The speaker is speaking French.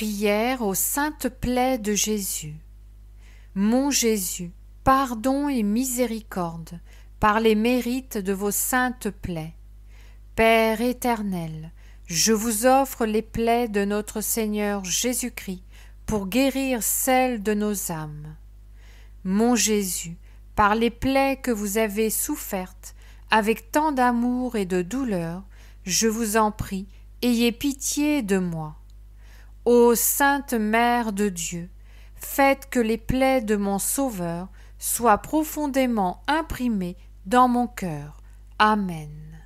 prière aux saintes plaies de Jésus. Mon Jésus, pardon et miséricorde, par les mérites de vos saintes plaies. Père éternel, je vous offre les plaies de notre Seigneur Jésus-Christ pour guérir celles de nos âmes. Mon Jésus, par les plaies que vous avez souffertes, avec tant d'amour et de douleur, je vous en prie, ayez pitié de moi. Ô Sainte Mère de Dieu, faites que les plaies de mon Sauveur soient profondément imprimées dans mon cœur. Amen.